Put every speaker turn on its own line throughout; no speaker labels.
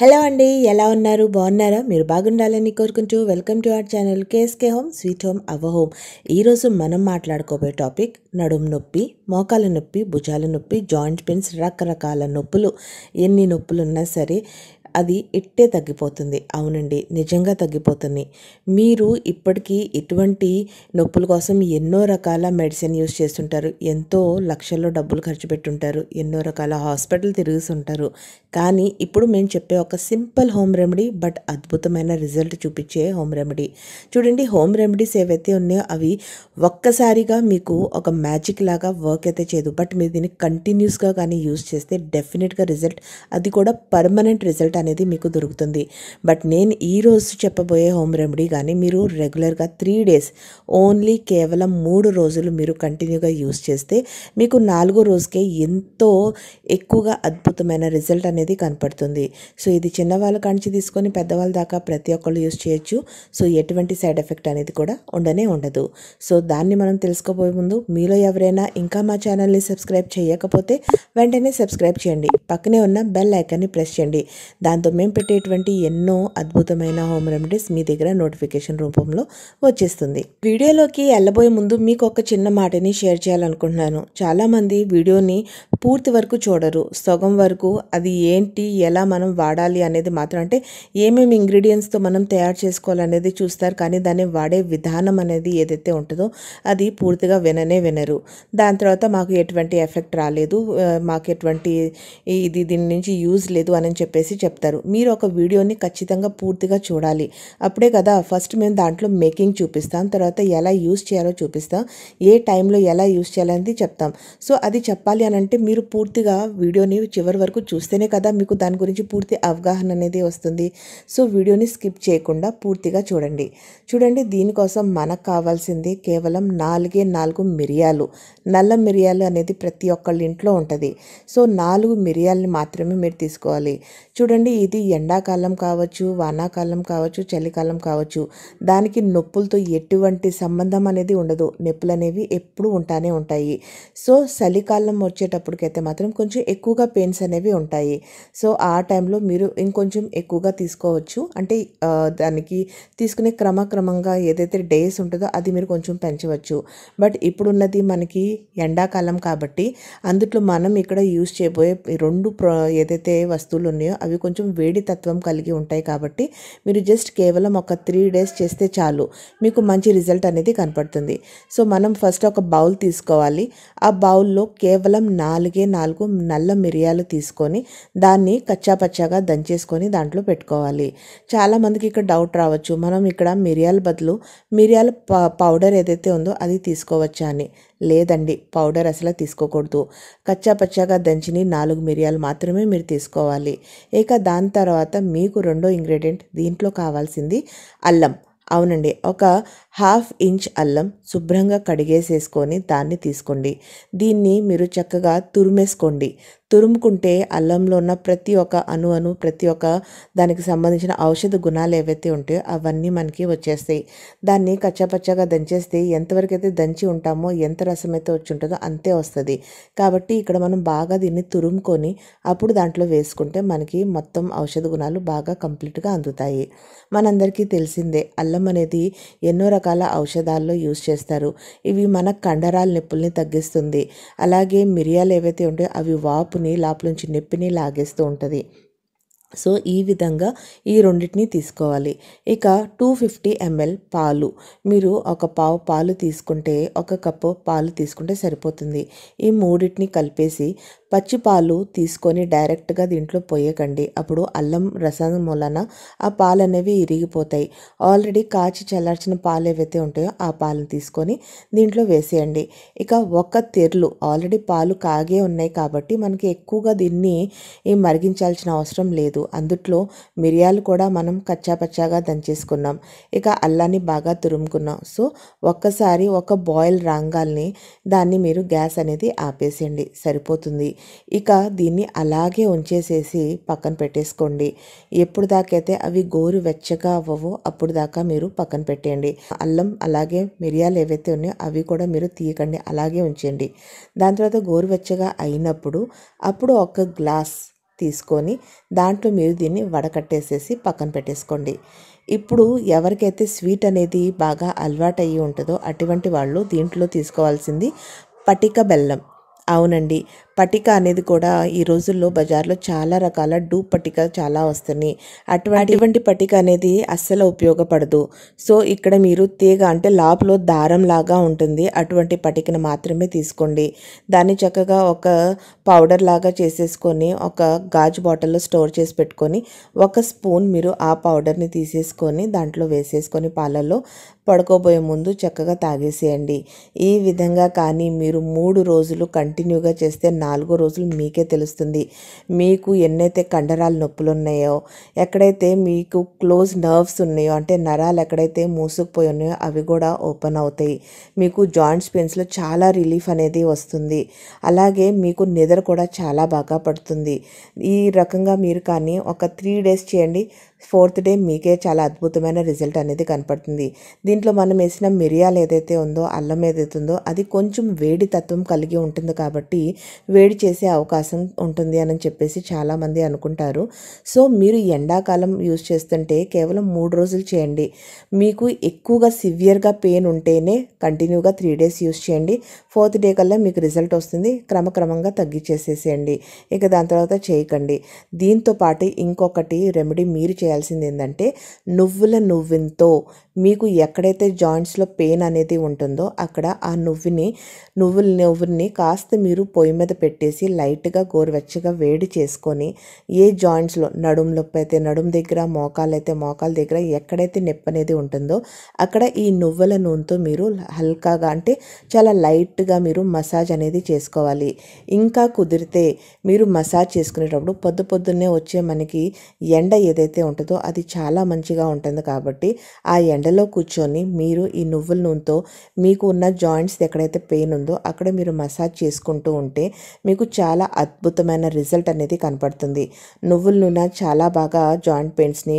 hello అండి ఎలా ఉన్నారు బాగున్నారా మీరు బాగుండాలని కోరుకుంటూ welcome to our channel KSK home sweet home అవ హోమ్ ఈరోజు మనం మాట్లాడుకోబోయే టాపిక్ నడుం నొప్పి మోకాల నొప్పి భుజాల నొప్పి జాయింట్ పెయిన్స్ రకరకాల నొప్పులు ఎన్ని నొప్పులు ఉన్నా సరే అది ఇట్టే తగ్గిపోతుంది అవునండి నిజంగా తగ్గిపోతుంది మీరు ఇప్పటికీ ఇటువంటి నొప్పుల కోసం ఎన్నో రకాల మెడిసిన్ యూస్ చేస్తుంటారు ఎంతో లక్షల్లో డబ్బులు ఖర్చు పెట్టుంటారు ఎన్నో రకాల హాస్పిటల్ తిరుగుతుంటారు కానీ ఇప్పుడు మేము చెప్పే ఒక సింపుల్ హోమ్ రెమెడీ బట్ అద్భుతమైన రిజల్ట్ చూపించే హోమ్ రెమెడీ చూడండి హోమ్ రెమెడీస్ ఏవైతే ఉన్నాయో అవి ఒక్కసారిగా మీకు ఒక మ్యాజిక్ లాగా వర్క్ అయితే చేయదు బట్ మీరు దీన్ని కంటిన్యూస్గా కానీ యూస్ చేస్తే డెఫినెట్గా రిజల్ట్ అది కూడా పర్మనెంట్ రిజల్ట్ అనేది మీకు దొరుకుతుంది బట్ నేను ఈరోజు చెప్పబోయే హోమ్ రెమెడీ కానీ మీరు రెగ్యులర్గా త్రీ డేస్ ఓన్లీ కేవలం మూడు రోజులు మీరు కంటిన్యూగా యూస్ చేస్తే మీకు నాలుగో రోజుకే ఎంతో ఎక్కువగా అద్భుతమైన రిజల్ట్ అనేది కనపడుతుంది సో ఇది చిన్నవాళ్ళ కాంచి తీసుకొని పెద్దవాళ్ళ దాకా ప్రతి ఒక్కళ్ళు యూస్ చేయొచ్చు సో ఎటువంటి సైడ్ ఎఫెక్ట్ అనేది కూడా ఉండనే ఉండదు సో దాన్ని మనం తెలుసుకోబోయే ముందు మీలో ఎవరైనా ఇంకా మా ఛానల్ని సబ్స్క్రైబ్ చేయకపోతే వెంటనే సబ్స్క్రైబ్ చేయండి పక్కనే ఉన్న బెల్ ఐకాన్ని ప్రెస్ చేయండి దాంతో మేము పెట్టేటువంటి ఎన్నో అద్భుతమైన హోమ్ రెమెడీస్ మీ దగ్గర నోటిఫికేషన్ రూపంలో వచ్చేస్తుంది వీడియోలోకి వెళ్ళబోయే ముందు మీకు ఒక చిన్న మాటని షేర్ చేయాలనుకుంటున్నాను చాలామంది వీడియోని పూర్తి వరకు చూడరు సగం వరకు అది ఏంటి ఎలా మనం వాడాలి అనేది మాత్రం అంటే ఏమేమి ఇంగ్రీడియంట్స్తో మనం తయారు చేసుకోవాలనేది చూస్తారు కానీ దాన్ని వాడే విధానం అనేది ఏదైతే ఉంటుందో అది పూర్తిగా విననే వినరు దాని తర్వాత మాకు ఎటువంటి ఎఫెక్ట్ రాలేదు మాకు ఎటువంటి ఇది దీని నుంచి యూజ్ లేదు అని చెప్పేసి చెప్తారు చెప్తారు మీరు ఒక వీడియోని ఖచ్చితంగా పూర్తిగా చూడాలి అప్పుడే కదా ఫస్ట్ మేము దాంట్లో మేకింగ్ చూపిస్తాం తర్వాత ఎలా యూస్ చేయాలో చూపిస్తాం ఏ టైంలో ఎలా యూస్ చేయాలనేది చెప్తాం సో అది చెప్పాలి అని అంటే మీరు పూర్తిగా వీడియోని చివరి వరకు చూస్తేనే కదా మీకు దాని గురించి పూర్తి అవగాహన అనేది వస్తుంది సో వీడియోని స్కిప్ చేయకుండా పూర్తిగా చూడండి చూడండి దీనికోసం మనకు కావాల్సింది కేవలం నాలుగే నాలుగు మిరియాలు నల్ల మిరియాలు అనేది ప్రతి ఒక్కళ్ళ ఇంట్లో ఉంటుంది సో నాలుగు మిరియాలని మాత్రమే మీరు తీసుకోవాలి చూడండి చూడండి ఇది ఎండాకాలం కావచ్చు వానాకాలం కావచ్చు చలికాలం కావచ్చు దానికి నొప్పులతో ఎటువంటి సంబంధం అనేది ఉండదు నొప్పులు అనేవి ఎప్పుడు ఉంటానే ఉంటాయి సో చలికాలం వచ్చేటప్పటికైతే మాత్రం కొంచెం ఎక్కువగా పెయిన్స్ అనేవి ఉంటాయి సో ఆ టైంలో మీరు ఇంకొంచెం ఎక్కువగా తీసుకోవచ్చు అంటే దానికి తీసుకునే క్రమక్రమంగా ఏదైతే డేస్ ఉంటుందో అది మీరు కొంచెం పెంచవచ్చు బట్ ఇప్పుడున్నది మనకి ఎండాకాలం కాబట్టి అందుట్లో మనం ఇక్కడ యూజ్ చేయబోయే రెండు ఏదైతే వస్తువులు ఉన్నాయో అవి కొంచెం కొంచెం వేడి తత్వం కలిగి ఉంటాయి కాబట్టి మీరు జస్ట్ కేవలం ఒక త్రీ డేస్ చేస్తే చాలు మీకు మంచి రిజల్ట్ అనేది కనపడుతుంది సో మనం ఫస్ట్ ఒక బౌల్ తీసుకోవాలి ఆ బౌల్లో కేవలం నాలుగే నాలుగు నల్ల మిరియాలు తీసుకొని దాన్ని కచ్చాపచ్చాగా దంచేసుకొని దాంట్లో పెట్టుకోవాలి చాలామందికి ఇక్కడ డౌట్ రావచ్చు మనం ఇక్కడ మిరియాల బదులు మిరియాల పౌడర్ ఏదైతే ఉందో అది తీసుకోవచ్చా అని లేదండి పౌడర్ అసలు తీసుకోకూడదు కచ్చాపచ్చాగా దంచిన నాలుగు మిరియాలు మాత్రమే మీరు తీసుకోవాలి ఇక దాని తర్వాత మీకు రెండో ఇంగ్రీడియంట్ దీంట్లో కావాల్సింది అల్లం అవునండి ఒక హాఫ్ ఇంచ్ అల్లం శుభ్రంగా కడిగేసేసుకొని దాన్ని తీసుకోండి దీన్ని మీరు చక్కగా తురుమేసుకోండి తురుముకుంటే అల్లంలో ఉన్న ప్రతి ఒక్క అణు అణు ప్రతి ఒక్క దానికి సంబంధించిన ఔషధ గుణాలు ఏవైతే ఉంటాయో అవన్నీ మనకి వచ్చేస్తాయి దాన్ని కచ్చపచ్చగా దంచేస్తే ఎంతవరకు అయితే దంచి ఉంటామో ఎంత రసం అయితే వచ్చి ఉంటుందో అంతే వస్తుంది కాబట్టి ఇక్కడ మనం బాగా దీన్ని తురుముకొని అప్పుడు దాంట్లో వేసుకుంటే మనకి మొత్తం ఔషధ గుణాలు బాగా కంప్లీట్గా అందుతాయి మనందరికీ తెలిసిందే అల్లం అనేది ఎన్నో రకాల రకాల ఔషధాల్లో యూజ్ చేస్తారు ఇవి మన కండరాల నొప్పుల్ని తగ్గిస్తుంది అలాగే మిరియాలు ఏవైతే ఉంటాయో అవి వాపుని లోపల నుంచి నొప్పిని లాగేస్తూ ఉంటుంది సో ఈ విధంగా ఈ రెండింటిని తీసుకోవాలి ఇక టూ ఫిఫ్టీ ఎంఎల్ పాలు మీరు ఒక పావు పాలు తీసుకుంటే ఒక కప్పు పాలు తీసుకుంటే సరిపోతుంది ఈ మూడింటిని కలిపేసి పచ్చి పాలు తీసుకొని డైరెక్ట్గా దీంట్లో పోయకండి అప్పుడు అల్లం రసం మూలన ఆ పాలు అనేవి ఇరిగిపోతాయి ఆల్రెడీ కాచి చల్లార్చిన పాలు ఏవైతే ఉంటాయో ఆ పాలను తీసుకొని దీంట్లో వేసేయండి ఇక ఒక తెర్లు ఆల్రెడీ పాలు కాగే ఉన్నాయి కాబట్టి మనకి ఎక్కువగా దీన్ని మరిగించాల్సిన అవసరం లేదు లేదు అందుట్లో మిరియాలు కూడా మనం కచ్చాపచ్చాగా దంచేసుకున్నాం ఇక అల్లాన్ని బాగా తురుముకున్నాం సో ఒక్కసారి ఒక బాయిల్ రాంగాల్ని దాన్ని మీరు గ్యాస్ అనేది ఆపేసేయండి సరిపోతుంది ఇక దీన్ని అలాగే ఉంచేసేసి పక్కన పెట్టేసుకోండి ఎప్పుడు దాకైతే అవి గోరు వెచ్చగా అవ్వవో అప్పుడు దాకా మీరు పక్కన పెట్టేయండి అల్లం అలాగే మిరియాలు ఏవైతే ఉన్నాయో అవి కూడా మీరు తీయకండి అలాగే ఉంచండి దాని తర్వాత గోరువెచ్చగా అయినప్పుడు అప్పుడు ఒక గ్లాస్ తీసుకొని దాంట్లో మీరు దీన్ని వడకట్టేసేసి పక్కన పెట్టేసుకోండి ఇప్పుడు ఎవరికైతే స్వీట్ అనేది బాగా అలవాటు అయ్యి ఉంటుందో అటువంటి వాళ్ళు దీంట్లో తీసుకోవాల్సింది పటిక బెల్లం అవునండి పటిక అనేది కూడా ఈ రోజుల్లో బజార్లో చాలా రకాల డూప్ పటిక చాలా వస్తున్నాయి అటువంటి అటువంటి పటిక అనేది అస్సలు ఉపయోగపడదు సో ఇక్కడ మీరు తీగ అంటే లాప్లో దారం లాగా ఉంటుంది అటువంటి పటికను మాత్రమే తీసుకోండి దాన్ని చక్కగా ఒక పౌడర్ లాగా చేసేసుకొని ఒక గాజు బాటిల్లో స్టోర్ చేసి పెట్టుకొని ఒక స్పూన్ మీరు ఆ పౌడర్ని తీసేసుకొని దాంట్లో వేసేసుకొని పాలల్లో పడుకోబోయే ముందు చక్కగా తాగేసేయండి ఈ విధంగా కానీ మీరు మూడు రోజులు కంటిన్యూగా చేస్తే నా నాలుగో రోజులు మీకే తెలుస్తుంది మీకు ఎన్నైతే కండరాలు నొప్పులు ఉన్నాయో ఎక్కడైతే మీకు క్లోజ్ నర్వ్స్ ఉన్నాయో అంటే నరాలు ఎక్కడైతే మూసుకుపోయి ఉన్నాయో అవి కూడా ఓపెన్ అవుతాయి మీకు జాయింట్స్ పెయిన్స్లో చాలా రిలీఫ్ అనేది వస్తుంది అలాగే మీకు నిద్ర కూడా చాలా బాగా పడుతుంది ఈ రకంగా మీరు కానీ ఒక త్రీ డేస్ చేయండి ఫోర్త్ డే మీకే చాలా అద్భుతమైన రిజల్ట్ అనేది కనపడుతుంది దీంట్లో మనం వేసిన మిరియాలు ఏదైతే ఉందో అల్లం ఏదైతే ఉందో అది కొంచెం వేడి తత్వం కలిగి ఉంటుంది కాబట్టి వేడి చేసే అవకాశం ఉంటుంది అని చెప్పేసి చాలామంది అనుకుంటారు సో మీరు ఎండాకాలం యూజ్ చేస్తుంటే కేవలం మూడు రోజులు చేయండి మీకు ఎక్కువగా సివియర్గా పెయిన్ ఉంటేనే కంటిన్యూగా త్రీ డేస్ యూజ్ చేయండి ఫోర్త్ డే కల్లా మీకు రిజల్ట్ వస్తుంది క్రమక్రమంగా తగ్గించేసేసేయండి ఇక దాని తర్వాత చేయకండి దీంతో పాటు ఇంకొకటి రెమెడీ మీరు చే చేయాల్సింది ఏంటంటే నువ్వుల నువ్వెంతో మీకు ఎక్కడైతే జాయింట్స్లో పెయిన్ అనేది ఉంటుందో అక్కడ ఆ నువ్వుని నువ్వుల నువ్వుని కాస్త మీరు పొయ్యి మీద పెట్టేసి లైట్గా గోరువెచ్చగా వేడి చేసుకొని ఏ జాయింట్స్లో నడుము నొప్పి అయితే నడుము దగ్గర మోకాలైతే మోకాల దగ్గర ఎక్కడైతే నొప్పి అనేది ఉంటుందో అక్కడ ఈ నువ్వుల నూనెతో మీరు హల్కాగా అంటే చాలా లైట్గా మీరు మసాజ్ అనేది చేసుకోవాలి ఇంకా కుదిరితే మీరు మసాజ్ చేసుకునేటప్పుడు పొద్దు పొద్దున్నే వచ్చే మనకి ఎండ ఏదైతే ఉంటుందో అది చాలా మంచిగా ఉంటుంది కాబట్టి ఆ ఎండ ఎండలో కూర్చొని మీరు ఈ నువ్వుల నూనెతో మీకు ఉన్న జాయింట్స్ ఎక్కడైతే పెయిన్ ఉందో అక్కడ మీరు మసాజ్ చేసుకుంటూ ఉంటే మీకు చాలా అద్భుతమైన రిజల్ట్ అనేది కనపడుతుంది నువ్వుల నూనె చాలా బాగా జాయింట్ పెయిన్స్ని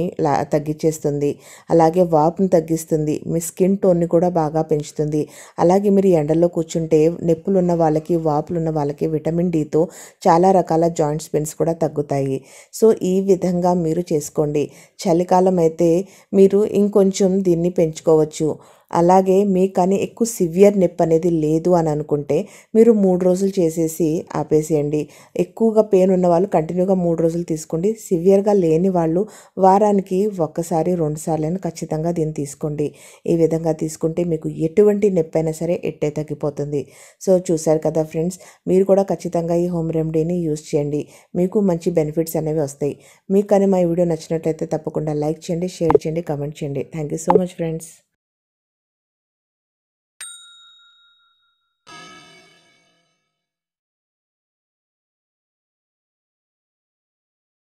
తగ్గించేస్తుంది అలాగే వాపును తగ్గిస్తుంది మీ స్కిన్ టోన్ని కూడా బాగా పెంచుతుంది అలాగే మీరు ఎండలో కూర్చుంటే నొప్పులు ఉన్న వాళ్ళకి వాపులు ఉన్న వాళ్ళకి విటమిన్ డితో చాలా రకాల జాయింట్స్ పెయిన్స్ కూడా తగ్గుతాయి సో ఈ విధంగా మీరు చేసుకోండి చలికాలం అయితే మీరు ఇంకొంచెం దీన్ని దీన్ని పెంచుకోవచ్చు అలాగే మీ కానీ ఎక్కువ సివియర్ నొప్పి అనేది లేదు అని అనుకుంటే మీరు మూడు రోజులు చేసేసి ఆపేసేయండి ఎక్కువగా పెయిన్ ఉన్న వాళ్ళు కంటిన్యూగా మూడు రోజులు తీసుకోండి సివియర్గా లేని వాళ్ళు వారానికి ఒక్కసారి రెండు సార్లైనా ఖచ్చితంగా దీన్ని తీసుకోండి ఈ విధంగా తీసుకుంటే మీకు ఎటువంటి నొప్పి అయినా సరే ఎట్టే తగ్గిపోతుంది సో చూశారు కదా ఫ్రెండ్స్ మీరు కూడా ఖచ్చితంగా ఈ హోమ్ రెమెడీని యూస్ చేయండి మీకు మంచి బెనిఫిట్స్ అనేవి వస్తాయి మీకు కానీ మా వీడియో నచ్చినట్లయితే తప్పకుండా లైక్ చేయండి షేర్ చేయండి కమెంట్ చేయండి thank you so much friends